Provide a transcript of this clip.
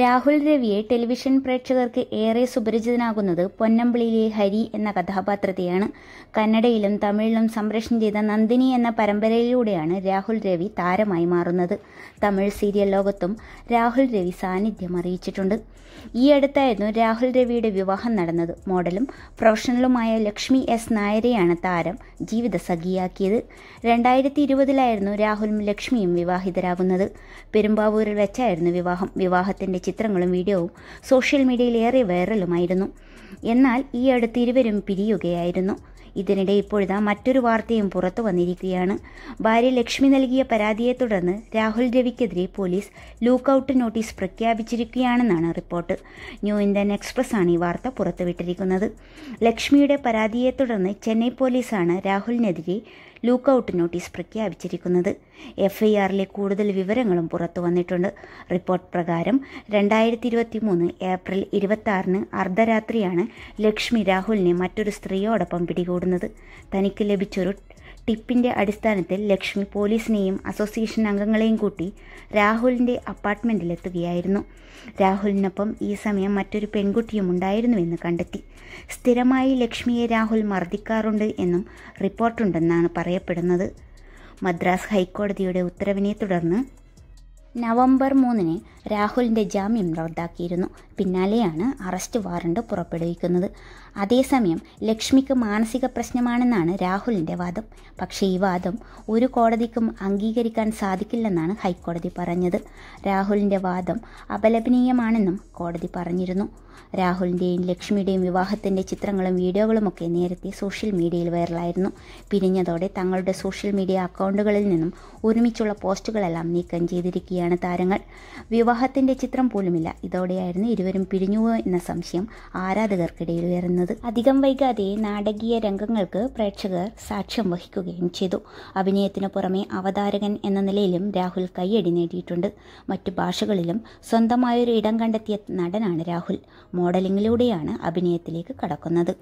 Rahul രവിയെ television പ്രേക്ഷകർക്ക് ഏറെ സുപരിചിതനാകുന്നത് പൊന്നമ്പിളിയിലെ ഹരി എന്ന കഥാപാത്രത്തെയാണ് കന്നഡയിലും തമിഴിലും സംപ്രേഷണം ചെയ്ത നന്ദിനി എന്ന പരമ്പരയിലൂടെയാണ് രാഹുൽ രവി താരമായി മാറുന്നത് തമിഴ് സീരിയൽ ലോകത്തും രാഹുൽ രവി സാന്നിധ്യം അറിയിച്ചിട്ടുണ്ട് ഈ അടുത്തായിരുന്നു രാഹുൽ രവിയുടെ വിവാഹം നടന്നത് മോഡലും പ്രൊഫഷണലുമായ ലക്ഷ്മി എസ് നായരെയാണ് താരം ജീവിത സഖിയാക്കിയത് രണ്ടായിരത്തി ഇരുപതിലായിരുന്നു രാഹുലും ലക്ഷ്മിയും വിവാഹിതരാകുന്നത് പെരുമ്പാവൂരിൽ വെച്ചായിരുന്നു വിവാഹം വിവാഹത്തിന്റെ ചിത്രങ്ങളും വീഡിയോവും സോഷ്യൽ മീഡിയയിൽ ഏറെ വൈറലുമായിരുന്നു എന്നാൽ ഈ അടുത്ത് ഇരുവരും പിരിയുകയായിരുന്നു ഇതിനിടെ ഇപ്പോഴിതാ മറ്റൊരു വാർത്തയും പുറത്തു വന്നിരിക്കുകയാണ് ഭാര്യ ലക്ഷ്മി നൽകിയ പരാതിയെ തുടർന്ന് രാഹുൽ രവിക്കെതിരെ പോലീസ് ലൂക്കൌട്ട് നോട്ടീസ് പ്രഖ്യാപിച്ചിരിക്കുകയാണെന്നാണ് റിപ്പോർട്ട് ന്യൂ ഇന്ത്യൻ എക്സ്പ്രസ് ആണ് ഈ വാർത്ത പുറത്തുവിട്ടിരിക്കുന്നത് ലക്ഷ്മിയുടെ പരാതിയെ തുടർന്ന് ചെന്നൈ പോലീസാണ് രാഹുലിനെതിരെ ലൂക്കൌട്ട് നോട്ടീസ് പ്രഖ്യാപിച്ചിരിക്കുന്നത് എഫ്ഐആറിലെ കൂടുതൽ വിവരങ്ങളും പുറത്തു വന്നിട്ടുണ്ട് റിപ്പോർട്ട് പ്രകാരം രണ്ടായിരത്തി ഇരുപത്തി മൂന്ന് ഏപ്രിൽ ഇരുപത്തി ആറിന് അർദ്ധരാത്രിയാണ് ലക്ഷ്മി രാഹുലിനെ മറ്റൊരു സ്ത്രീയോടൊപ്പം പിടികൂടുന്നത് കൂടുന്നത് തനിക്ക് ലഭിച്ചൊരു ടിപ്പിൻ്റെ അടിസ്ഥാനത്തിൽ ലക്ഷ്മി പോലീസിനെയും അസോസിയേഷൻ അംഗങ്ങളെയും കൂട്ടി രാഹുലിൻ്റെ അപ്പാർട്ട്മെൻറ്റിലെത്തുകയായിരുന്നു രാഹുലിനൊപ്പം ഈ സമയം മറ്റൊരു പെൺകുട്ടിയും ഉണ്ടായിരുന്നുവെന്ന് കണ്ടെത്തി സ്ഥിരമായി ലക്ഷ്മിയെ രാഹുൽ മർദ്ദിക്കാറുണ്ട് എന്നും റിപ്പോർട്ടുണ്ടെന്നാണ് പറയപ്പെടുന്നത് മദ്രാസ് ഹൈക്കോടതിയുടെ ഉത്തരവിനെ തുടർന്ന് നവംബർ മൂന്നിന് രാഹുലിൻ്റെ ജാമ്യം റദ്ദാക്കിയിരുന്നു പിന്നാലെയാണ് അറസ്റ്റ് വാറണ്ട് പുറപ്പെടുവിക്കുന്നത് അതേസമയം ലക്ഷ്മിക്ക് മാനസിക പ്രശ്നമാണെന്നാണ് രാഹുലിൻ്റെ വാദം പക്ഷേ ഈ വാദം ഒരു കോടതിക്കും അംഗീകരിക്കാൻ സാധിക്കില്ലെന്നാണ് ഹൈക്കോടതി പറഞ്ഞത് രാഹുലിൻ്റെ വാദം അപലപനീയമാണെന്നും കോടതി പറഞ്ഞിരുന്നു രാഹുലിൻ്റെയും ലക്ഷ്മിയുടെയും വിവാഹത്തിൻ്റെ ചിത്രങ്ങളും വീഡിയോകളുമൊക്കെ നേരത്തെ സോഷ്യൽ മീഡിയയിൽ വൈറലായിരുന്നു പിരിഞ്ഞതോടെ തങ്ങളുടെ സോഷ്യൽ മീഡിയ അക്കൗണ്ടുകളിൽ നിന്നും ഒരുമിച്ചുള്ള പോസ്റ്റുകളെല്ലാം നീക്കം ചെയ്തിരിക്കുകയാണ് പോലെയാണ് താരങ്ങൾ വിവാഹത്തിൻ്റെ ചിത്രം പോലുമില്ല ഇതോടെയായിരുന്നു ഇരുവരും പിഴിഞ്ഞുവോ എന്ന സംശയം ആരാധകർക്കിടയിൽ ഉയർന്നത് അധികം വൈകാതെ നാടകീയ രംഗങ്ങൾക്ക് പ്രേക്ഷകർ സാക്ഷ്യം വഹിക്കുകയും ചെയ്തു അഭിനയത്തിനു പുറമെ അവതാരകൻ എന്ന നിലയിലും രാഹുൽ കൈയടി നേടിയിട്ടുണ്ട് മറ്റു ഭാഷകളിലും സ്വന്തമായൊരു ഇടം കണ്ടെത്തിയ നടനാണ് രാഹുൽ മോഡലിങ്ങിലൂടെയാണ് അഭിനയത്തിലേക്ക് കടക്കുന്നത്